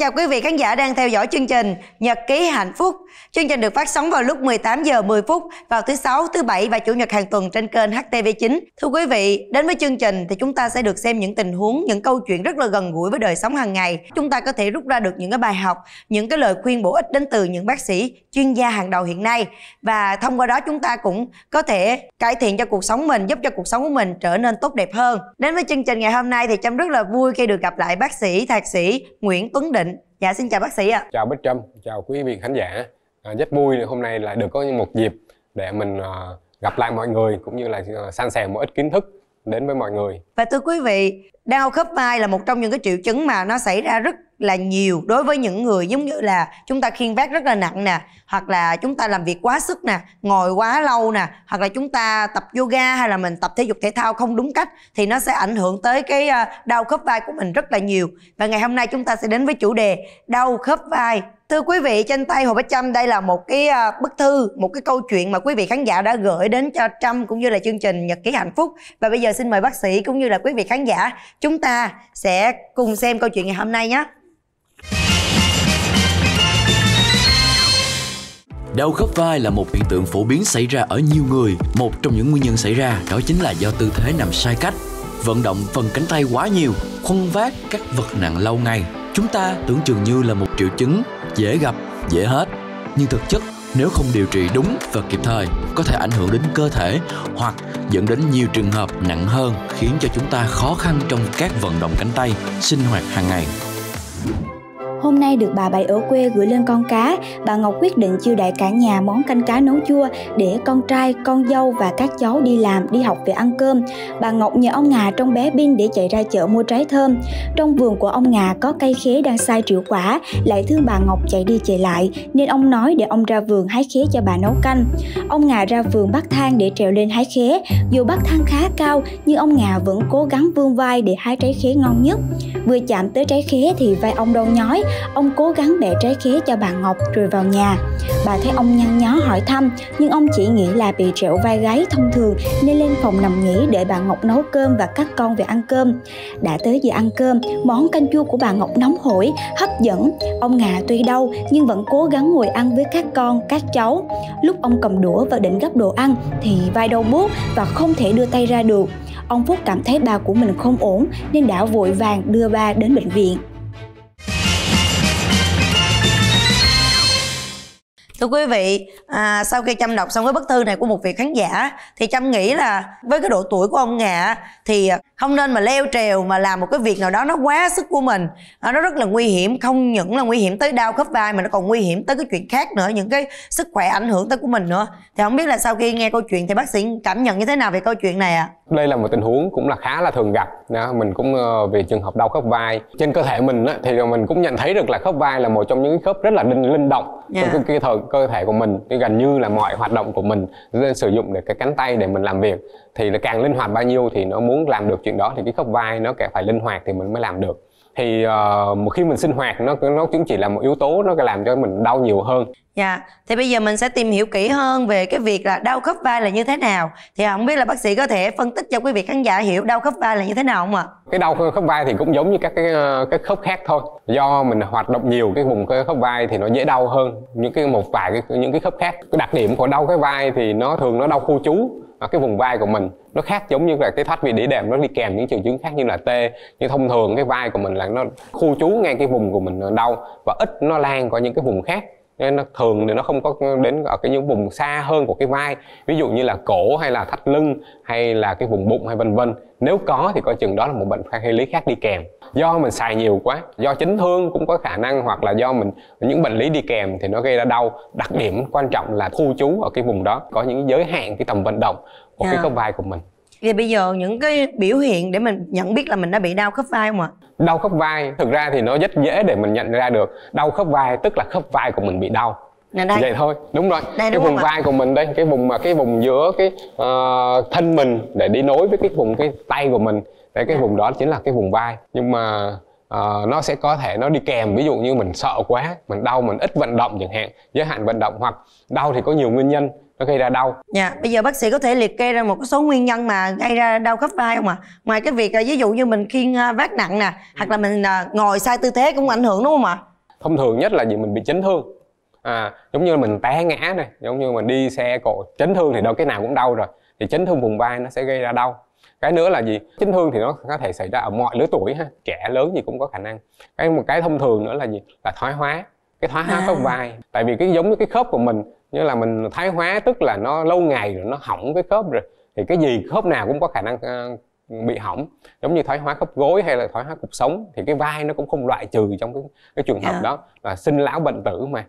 chào quý vị khán giả đang theo dõi chương trình Nhật ký hạnh phúc. Chương trình được phát sóng vào lúc 18 giờ 10 phút vào thứ sáu, thứ bảy và chủ nhật hàng tuần trên kênh HTV9. Thưa quý vị, đến với chương trình thì chúng ta sẽ được xem những tình huống, những câu chuyện rất là gần gũi với đời sống hàng ngày. Chúng ta có thể rút ra được những cái bài học, những cái lời khuyên bổ ích đến từ những bác sĩ, chuyên gia hàng đầu hiện nay và thông qua đó chúng ta cũng có thể cải thiện cho cuộc sống mình, giúp cho cuộc sống của mình trở nên tốt đẹp hơn. Đến với chương trình ngày hôm nay thì Trâm rất là vui khi được gặp lại bác sĩ, thạc sĩ Nguyễn Tuấn Định Dạ xin chào bác sĩ ạ. Chào Bích Trâm, chào quý vị khán giả. À, rất vui hôm nay lại được có một dịp để mình à, gặp lại mọi người cũng như là à, san sẻ một ít kiến thức đến với mọi người. Và thưa quý vị, đau khớp vai là một trong những cái triệu chứng mà nó xảy ra rất là nhiều đối với những người giống như là chúng ta khiên vác rất là nặng nè hoặc là chúng ta làm việc quá sức nè ngồi quá lâu nè hoặc là chúng ta tập yoga hay là mình tập thể dục thể thao không đúng cách thì nó sẽ ảnh hưởng tới cái ờ, đau khớp vai của mình rất là nhiều và ngày hôm nay chúng ta sẽ đến với chủ đề đau khớp vai Thưa quý vị, trên tay Hồ Bách Trâm đây là một cái ờ, bức thư, một cái câu chuyện mà quý vị khán giả đã gửi đến cho Trâm cũng như là chương trình Nhật ký hạnh phúc. Và bây giờ xin mời bác sĩ cũng như là quý vị khán giả chúng ta sẽ cùng xem câu chuyện ngày hôm nay nhé. Đau khớp vai là một hiện tượng phổ biến xảy ra ở nhiều người. Một trong những nguyên nhân xảy ra đó chính là do tư thế nằm sai cách, vận động phần cánh tay quá nhiều, khuân vác các vật nặng lâu ngày. Chúng ta tưởng chừng như là một triệu chứng dễ gặp, dễ hết, nhưng thực chất nếu không điều trị đúng và kịp thời có thể ảnh hưởng đến cơ thể hoặc dẫn đến nhiều trường hợp nặng hơn khiến cho chúng ta khó khăn trong các vận động cánh tay, sinh hoạt hàng ngày. Hôm nay được bà bảy ở quê gửi lên con cá, bà Ngọc quyết định chiêu đãi cả nhà món canh cá nấu chua để con trai, con dâu và các cháu đi làm, đi học về ăn cơm. Bà Ngọc nhờ ông Ngà trong bé Bin để chạy ra chợ mua trái thơm. Trong vườn của ông Ngà có cây khế đang sai triệu quả, lại thương bà Ngọc chạy đi chạy lại nên ông nói để ông ra vườn hái khế cho bà nấu canh. Ông Ngà ra vườn bắt thang để trèo lên hái khế. Dù bắt thang khá cao nhưng ông Ngà vẫn cố gắng vươn vai để hái trái khế ngon nhất. Vừa chạm tới trái khế thì vai ông đau nhói, ông cố gắng bẻ trái khế cho bà Ngọc rồi vào nhà. Bà thấy ông nhăn nhó hỏi thăm, nhưng ông chỉ nghĩ là bị trẹo vai gáy thông thường nên lên phòng nằm nghỉ để bà Ngọc nấu cơm và các con về ăn cơm. Đã tới giờ ăn cơm, món canh chua của bà Ngọc nóng hổi, hấp dẫn. Ông Ngà tuy đau nhưng vẫn cố gắng ngồi ăn với các con, các cháu. Lúc ông cầm đũa và định gấp đồ ăn thì vai đau buốt và không thể đưa tay ra được. Ông Phúc cảm thấy bà của mình không ổn nên đã vội vàng đưa bà đến bệnh viện. Thưa quý vị, à, sau khi chăm đọc xong cái bức thư này của một vị khán giả thì chăm nghĩ là với cái độ tuổi của ông Ngạ thì không nên mà leo trèo mà làm một cái việc nào đó nó quá sức của mình à, nó rất là nguy hiểm không những là nguy hiểm tới đau khớp vai mà nó còn nguy hiểm tới cái chuyện khác nữa những cái sức khỏe ảnh hưởng tới của mình nữa thì không biết là sau khi nghe câu chuyện thì bác sĩ cảm nhận như thế nào về câu chuyện này ạ à? đây là một tình huống cũng là khá là thường gặp đó, mình cũng ờ, về trường hợp đau khớp vai trên cơ thể mình thì mình cũng nhận thấy được là khớp vai là một trong những khớp rất là linh linh động yeah. Dạ. cái, cái thời cơ thể của mình cái gần như là mọi hoạt động của mình sử dụng để cái cánh tay để mình làm việc thì là càng linh hoạt bao nhiêu thì nó muốn làm được chuyện đó thì cái khớp vai nó càng phải linh hoạt thì mình mới làm được thì uh, một khi mình sinh hoạt nó nó cũng chỉ là một yếu tố nó làm cho mình đau nhiều hơn dạ thì bây giờ mình sẽ tìm hiểu kỹ hơn về cái việc là đau khớp vai là như thế nào thì không biết là bác sĩ có thể phân tích cho quý vị khán giả hiểu đau khớp vai là như thế nào không ạ cái đau khớp vai thì cũng giống như các cái ờ, cái khớp khác thôi do mình hoạt động nhiều cái vùng cái khớp vai thì nó dễ đau hơn những cái một vài cái, những cái khớp khác cái đặc điểm của đau cái vai thì nó thường nó đau khu trú ở cái vùng vai của mình nó khác giống như là cái thắt vị đĩa đệm nó đi kèm những triệu chứng khác như là tê nhưng thông thường cái vai của mình là nó khu trú ngay cái vùng của mình đau và ít nó lan qua những cái vùng khác nên nó thường thì nó không có đến ở cái những vùng xa hơn của cái vai ví dụ như là cổ hay là thắt lưng hay là cái vùng bụng hay vân vân nếu có thì coi chừng đó là một bệnh hay lý khác đi kèm do mình xài nhiều quá do chấn thương cũng có khả năng hoặc là do mình những bệnh lý đi kèm thì nó gây ra đau đặc điểm quan trọng là khu trú ở cái vùng đó có những giới hạn cái tầm vận động của yeah. cái dạ. khớp vai của mình Vậy bây giờ những cái biểu hiện để mình nhận biết là mình đã bị đau khớp vai không ạ? Đau khớp vai thực ra thì nó rất dễ để mình nhận ra được. Đau khớp vai tức là khớp vai của mình bị đau. Nè dạ, đây. Vậy thôi, đúng rồi. Đây, cái vùng vai à? của mình đây, cái vùng mà cái vùng giữa cái uh, thân mình để đi nối với cái vùng cái tay của mình tại cái dạ. vùng đó chính là cái vùng vai nhưng mà uh, nó sẽ có thể nó đi kèm ví dụ như mình sợ quá mình đau mình ít vận động chẳng hạn giới hạn vận động hoặc đau thì có nhiều nguyên nhân nó gây ra đau dạ bây giờ bác sĩ có thể liệt kê ra một số nguyên nhân mà gây ra đau khớp vai không ạ à? ngoài cái việc ờ, ví dụ như mình khiêng ờ, vác nặng nè hoặc là mình ngồi sai tư thế cũng ảnh hưởng đúng không ạ à? thông thường nhất là gì mình bị chấn thương à, giống như mình té ngã này giống như mình đi xe cộ chấn thương thì đâu cái nào cũng đau rồi thì chấn thương vùng vai nó sẽ gây ra đau cái nữa là gì chấn thương thì nó có thể xảy ra ở mọi lứa tuổi ha trẻ lớn gì cũng có khả năng cái một cái thông thường nữa là gì là thoái hóa cái thoái hóa khớp à. vai tại vì cái giống như cái khớp của mình như là mình thoái hóa tức là nó lâu ngày rồi nó hỏng cái khớp rồi thì cái gì khớp nào cũng có khả năng ờ, bị hỏng giống như thoái hóa khớp gối hay là thoái hóa cuộc sống thì cái vai nó cũng không loại trừ trong cái, cái trường hợp yeah. Dạ. đó là sinh lão bệnh tử mà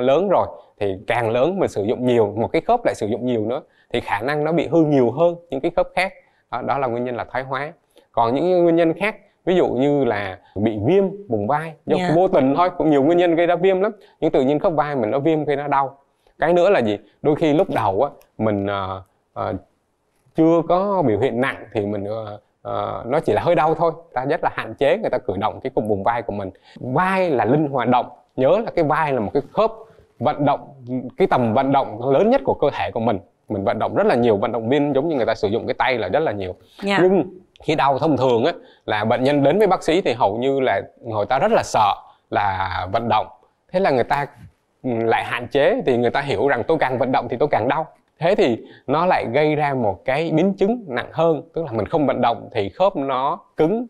lớn rồi thì càng lớn mình sử dụng nhiều một cái khớp lại sử dụng nhiều nữa thì khả năng nó bị hư nhiều hơn những cái khớp khác đó, đó là nguyên nhân là thoái hóa còn những nguyên nhân khác ví dụ như là bị viêm vùng vai do yeah. Dạ. vô tình thôi cũng nhiều nguyên nhân gây ra viêm lắm nhưng tự nhiên khớp vai mình nó viêm gây nó đau cái nữa là gì đôi khi lúc đầu á mình uh, uh, chưa có biểu hiện nặng thì mình uh, Uh, nó chỉ là hơi đau thôi ta rất là hạn chế người ta cử động cái cục vùng vai của mình vai là linh hoạt động nhớ là cái vai là một cái khớp vận động cái tầm vận động lớn nhất của cơ thể của mình mình vận động rất là nhiều vận động viên giống như người ta sử dụng cái tay là rất là nhiều yeah. Dạ. nhưng khi đau thông thường á là bệnh nhân đến với bác sĩ thì hầu như là người ta rất là sợ là vận động thế là người ta ừ, lại hạn chế thì người ta hiểu rằng tôi càng vận động thì tôi càng đau thế thì nó lại gây ra một cái biến chứng nặng hơn tức là mình không vận động thì khớp nó cứng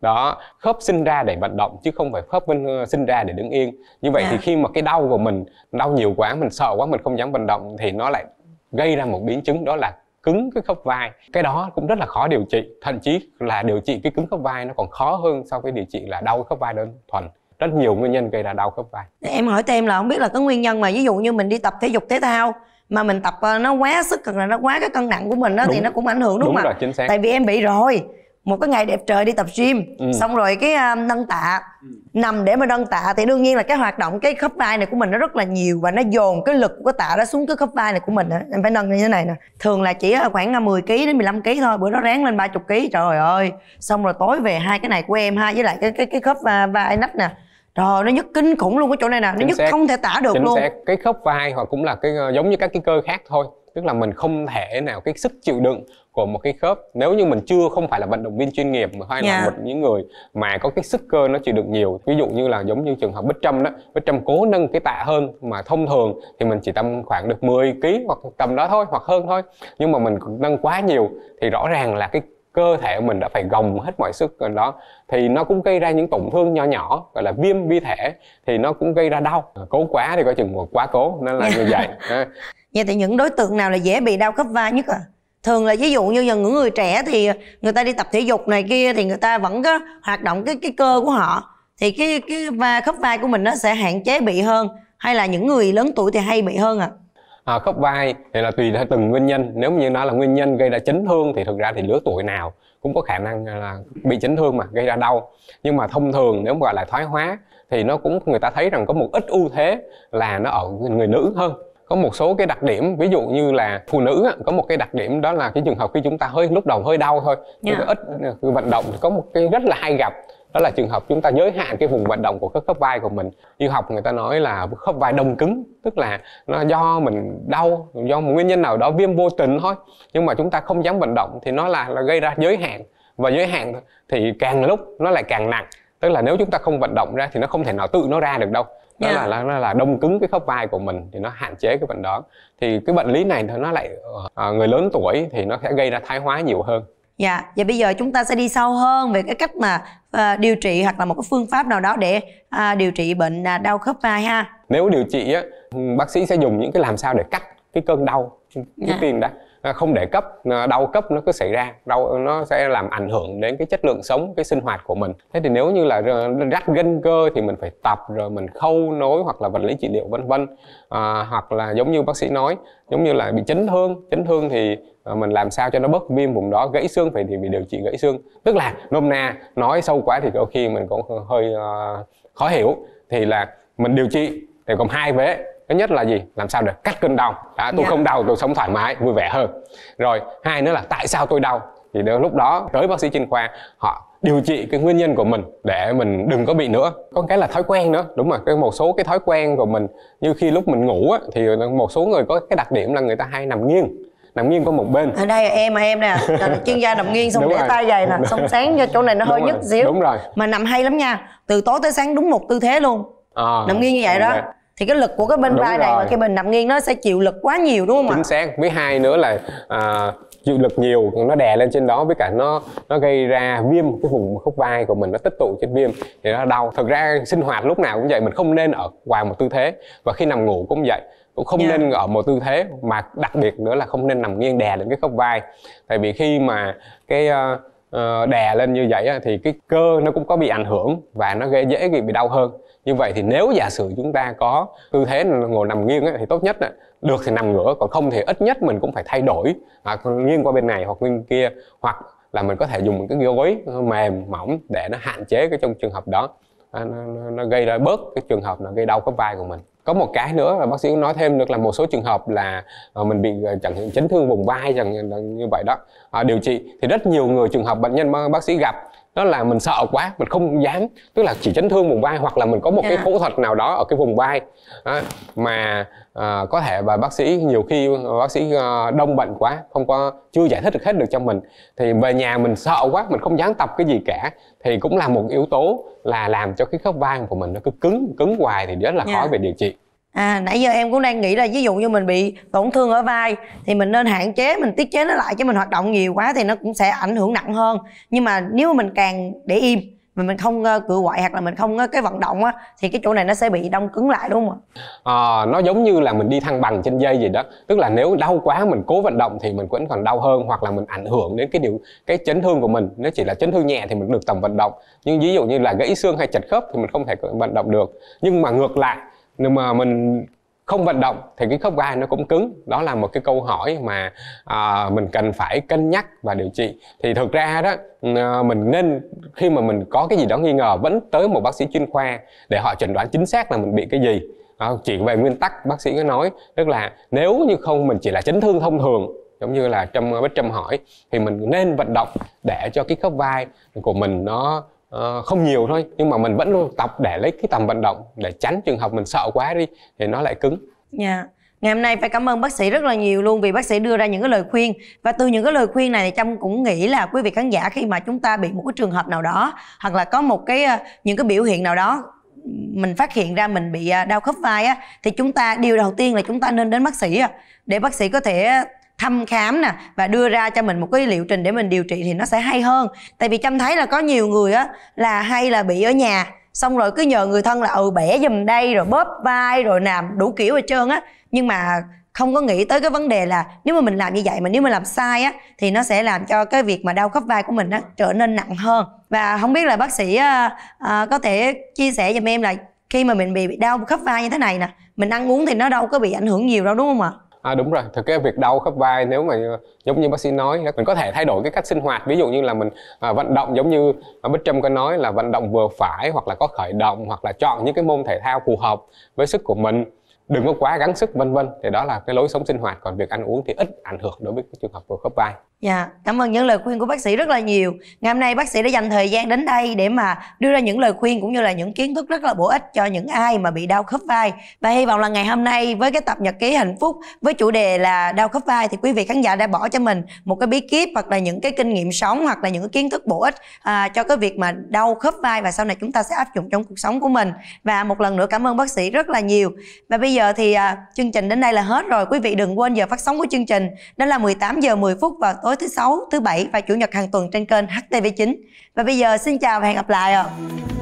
đó khớp sinh ra để vận động chứ không phải khớp ờ, sinh ra để đứng yên như vậy à. thì dạ. khi mà cái đau của mình đau nhiều quá mình sợ quá mình không dám vận động thì nó lại gây ra một biến chứng đó là cứng cái khớp vai cái đó cũng rất là khó điều trị thậm chí là điều trị cái cứng khớp vai nó còn khó hơn so với điều trị là đau khớp vai đơn thuần rất nhiều nguyên nhân gây ra đau khớp vai em hỏi thêm là không biết là cái nguyên nhân mà ví dụ như mình đi tập thể dục thể thao mà mình tập ờ, nó quá sức cần là nó quá cái cân nặng của mình đó đúng, thì nó cũng ảnh hưởng đúng, đúng không ạ tại vì em bị rồi một cái ngày đẹp trời đi tập gym ừ. xong rồi cái um, nâng tạ ừ. nằm để mà nâng tạ thì đương nhiên là cái hoạt động cái khớp vai này của mình nó rất là nhiều và nó dồn cái lực của cái tạ đó xuống cái khớp vai này của mình đó. em phải nâng như thế này nè thường là chỉ à, khoảng 10 à, kg đến 15 kg thôi bữa đó ráng lên 30 kg trời ơi xong rồi tối về hai cái này của em ha với lại cái cái cái khớp vai nách nè Trời nó nhức kinh khủng luôn cái chỗ này nè, nó nhức không thể tả được Chính luôn. Xác. Cái khớp vai hoặc cũng là cái giống như các cái cơ khác thôi tức là mình không thể nào cái sức chịu đựng của một cái khớp nếu như mình chưa không phải là vận động viên chuyên nghiệp mà hay là dạ. một những người mà có cái sức cơ nó chịu đựng nhiều ví dụ như là giống như trường hợp bích trâm đó bích trâm cố nâng cái tạ hơn mà thông thường thì mình chỉ tầm khoảng được 10 kg hoặc tầm đó thôi hoặc hơn thôi nhưng mà mình nâng quá nhiều thì rõ ràng là cái cơ thể mình đã phải gồng hết mọi sức rồi đó thì nó cũng gây ra những tổn thương nho nhỏ gọi là viêm vi thể thì nó cũng gây ra đau cố quá thì coi chừng một quá cố nên là như dạ. vậy vậy thì những đối tượng nào là dễ bị đau khớp vai nhất à thường là ví dụ như những người trẻ thì người ta đi tập thể dục này kia thì người ta vẫn có hoạt động cái cái cơ của họ thì cái cái va khớp vai của mình nó sẽ hạn chế bị hơn hay là những người lớn tuổi thì hay bị hơn à? à, khớp vai thì là tùy theo từng nguyên nhân nếu như nó là nguyên nhân gây ra chấn thương thì thực ra thì lứa tuổi nào cũng có khả năng là bị chấn thương mà gây ra đau nhưng mà thông thường nếu mà gọi là thoái hóa thì nó cũng người ta thấy rằng có một ít ưu thế là nó ở người nữ hơn có một số cái đặc điểm ví dụ như là phụ nữ có một cái đặc điểm đó là cái trường hợp khi chúng ta hơi lúc đầu hơi đau thôi yeah. Dạ. ít vận động có một cái rất là hay gặp đó là trường hợp chúng ta giới hạn cái vùng vận động của các khớp vai của mình y học người ta nói là khớp vai đông cứng tức là nó do mình đau do một nguyên nhân nào đó viêm vô tình thôi nhưng mà chúng ta không dám vận động thì nó là, là gây ra giới hạn và giới hạn thì càng lúc nó lại càng nặng tức là nếu chúng ta không vận động ra thì nó không thể nào tự nó ra được đâu đó yeah. là nó là đông cứng cái khớp vai của mình thì nó hạn chế cái bệnh đó thì cái bệnh lý này nó lại ờ, ờ, người lớn tuổi thì nó sẽ gây ra thái hóa nhiều hơn Dạ, và bây giờ chúng ta sẽ đi sâu hơn về cái cách mà à, điều trị hoặc là một cái phương pháp nào đó để à, điều trị bệnh à, đau khớp vai ha. Nếu điều trị á, bác sĩ sẽ dùng những cái làm sao để cắt cái cơn đau cái dạ. tiên đã À, không để cấp à, đau cấp nó cứ xảy ra đau nó sẽ làm ảnh hưởng đến cái chất lượng sống cái sinh hoạt của mình thế thì nếu như là rách gân cơ thì mình phải tập rồi mình khâu nối hoặc là vật lý trị liệu vân vân à, hoặc là giống như bác sĩ nói giống như là bị chấn thương chấn thương thì à, mình làm sao cho nó bớt viêm vùng đó gãy xương phải thì bị điều trị gãy xương tức là nôm na nói sâu quá thì đôi khi mình cũng hơi uh, khó hiểu thì là mình điều trị thì còn hai vế thứ nhất là gì làm sao để cắt cơn đau đã tôi yeah. Dạ. không đau tôi sống thoải mái vui vẻ hơn rồi hai nữa là tại sao tôi đau thì đến lúc đó tới bác sĩ chuyên khoa họ điều trị cái nguyên nhân của mình để mình đừng có bị nữa có cái là thói quen nữa đúng mà cái một số cái thói quen của mình như khi lúc mình ngủ á, thì một số người có cái đặc điểm là người ta hay nằm nghiêng nằm nghiêng qua một bên ở đây em mà em nè chuyên gia nằm nghiêng xong đúng để tay dày nè xong sáng cho chỗ này nó hơi rồi. nhức xíu đúng rồi mà nằm hay lắm nha từ tối tới sáng đúng một tư thế luôn à, nằm nghiêng như vậy đó rồi dạ thì cái lực của cái bên đúng vai này rồi. mà cái mình nằm nghiêng nó sẽ chịu lực quá nhiều đúng không chính ạ? xác với hai nữa là à, chịu lực nhiều nó đè lên trên đó với cả nó nó gây ra viêm cái vùng khớp vai của mình nó tích tụ trên viêm thì nó đau thực ra sinh hoạt lúc nào cũng vậy mình không nên ở ngoài một tư thế và khi nằm ngủ cũng vậy cũng không yeah. Dạ. nên ở một tư thế mà đặc biệt nữa là không nên nằm nghiêng đè lên cái khớp vai tại vì khi mà cái uh, đè lên như vậy thì cái cơ nó cũng có bị ảnh hưởng và nó gây dễ bị đau hơn như vậy thì nếu giả sử chúng ta có tư thế ngồi nằm nghiêng thì tốt nhất được thì nằm ngửa còn không thì ít nhất mình cũng phải thay đổi à, nghiêng qua bên này hoặc bên kia hoặc là mình có thể dùng một cái gối mềm mỏng để nó hạn chế cái trong trường hợp đó à, nó, nó, nó gây ra bớt cái trường hợp là gây đau khớp vai của mình có một cái nữa là bác sĩ cũng nói thêm được là một số trường hợp là à, mình bị chẳng hạn chấn thương vùng vai chẳng như vậy đó à, điều trị thì rất nhiều người trường hợp bệnh nhân bác sĩ gặp nó là mình sợ quá mình không dám tức là chỉ chấn thương vùng vai hoặc là mình có một yeah. cái dạ. phẫu thuật nào đó ở cái vùng vai đó, mà à, có thể và bác sĩ nhiều khi ờ, bác sĩ ờ, đông bệnh quá không có chưa giải thích được hết được cho mình thì về nhà mình sợ quá mình không dám tập cái gì cả thì cũng là một yếu tố là làm cho cái khớp vai của mình nó cứ cứng cứng hoài thì rất là yeah. Dạ. khó về điều trị à nãy giờ em cũng đang nghĩ là ví dụ như mình bị tổn thương ở vai thì mình nên hạn chế mình tiết chế nó lại chứ mình hoạt động nhiều quá thì nó cũng sẽ ảnh hưởng nặng hơn nhưng mà nếu mà mình càng để im mà mình không cự quậy hoặc là mình không cái vận động á thì cái chỗ này nó sẽ bị đông cứng lại đúng không ạ? À, nó giống như là mình đi thăng bằng trên dây gì đó tức là nếu đau quá mình cố vận động thì mình vẫn còn đau hơn hoặc là mình ảnh hưởng đến cái điều cái chấn thương của mình nếu chỉ là chấn thương nhẹ thì mình được tầm vận động nhưng ví dụ như là gãy xương hay chật khớp thì mình không thể vận động được nhưng mà ngược lại nhưng mà mình không vận động thì cái khớp vai nó cũng cứng đó là một cái câu hỏi mà à, mình cần phải cân nhắc và điều trị thì thực ra đó à, mình nên khi mà mình có cái gì đó nghi ngờ vẫn tới một bác sĩ chuyên khoa để họ chẩn đoán chính xác là mình bị cái gì à, chỉ về nguyên tắc bác sĩ có nói tức là nếu như không mình chỉ là chấn thương thông thường giống như là trong vết châm hỏi thì mình nên vận động để cho cái khớp vai của mình nó Ờ, không nhiều thôi nhưng mà mình vẫn luôn tập để lấy cái tầm vận động để tránh trường hợp mình sợ quá đi thì nó lại cứng Nha. Dạ. yeah. ngày hôm nay phải cảm ơn bác sĩ rất là nhiều luôn vì bác sĩ đưa ra những cái lời khuyên và từ những cái lời khuyên này thì trâm cũng nghĩ là quý vị khán giả khi mà chúng ta bị một cái trường hợp nào đó hoặc là có một cái ờ, những cái biểu hiện nào đó mình phát hiện ra mình bị ờ, đau khớp vai á thì chúng ta điều đầu tiên là chúng ta nên đến bác sĩ để bác sĩ có thể thăm khám nè và đưa ra cho mình một cái liệu trình để mình điều trị thì nó sẽ hay hơn tại vì chăm thấy là có nhiều người á là hay là bị ở nhà xong rồi cứ nhờ người thân là ừ bẻ giùm đây rồi bóp vai rồi làm đủ kiểu hết trơn á nhưng mà không có nghĩ tới cái vấn đề là nếu mà mình làm như vậy mà nếu mà làm sai á thì nó sẽ làm cho cái việc mà đau khớp vai của mình nó trở nên nặng hơn và không biết là bác sĩ à, à, có thể chia sẻ giùm em là khi mà mình bị đau khớp vai như thế này nè mình ăn uống thì nó đâu có bị ảnh hưởng nhiều đâu đúng không ạ À, đúng rồi, thực cái việc đau khớp vai nếu mà ờ, giống như bác sĩ nói mình có thể thay đổi cái cách sinh hoạt ví dụ như là mình à, vận động giống như mà Bích Trâm có nói là vận động vừa phải hoặc là có khởi động hoặc là chọn những cái môn thể thao phù hợp với sức của mình đừng có quá gắng sức vân vân thì đó là cái lối sống sinh hoạt còn việc ăn uống thì ít ảnh hưởng đối với cái trường hợp đau khớp vai Dạ, cảm ơn những lời khuyên của bác sĩ rất là nhiều. Ngày hôm nay bác sĩ đã dành thời gian đến đây để mà đưa ra những lời khuyên cũng như là những kiến thức rất là bổ ích cho những ai mà bị đau khớp vai. Và hy vọng là ngày hôm nay với cái tập nhật ký hạnh phúc với chủ đề là đau khớp vai thì quý vị khán giả đã bỏ cho mình một cái bí kíp hoặc là những cái kinh nghiệm sống hoặc là những cái kiến thức bổ ích à, cho cái việc mà đau khớp vai và sau này chúng ta sẽ áp dụng trong cuộc sống của mình. Và một lần nữa cảm ơn bác sĩ rất là nhiều. Và bây giờ thì à, chương trình đến đây là hết rồi. Quý vị đừng quên giờ phát sóng của chương trình đó là 18 giờ 10 phút vào tối thứ sáu thứ bảy và chủ nhật hàng tuần trên kênh HTV9 và bây giờ xin chào và hẹn gặp lại ạ à.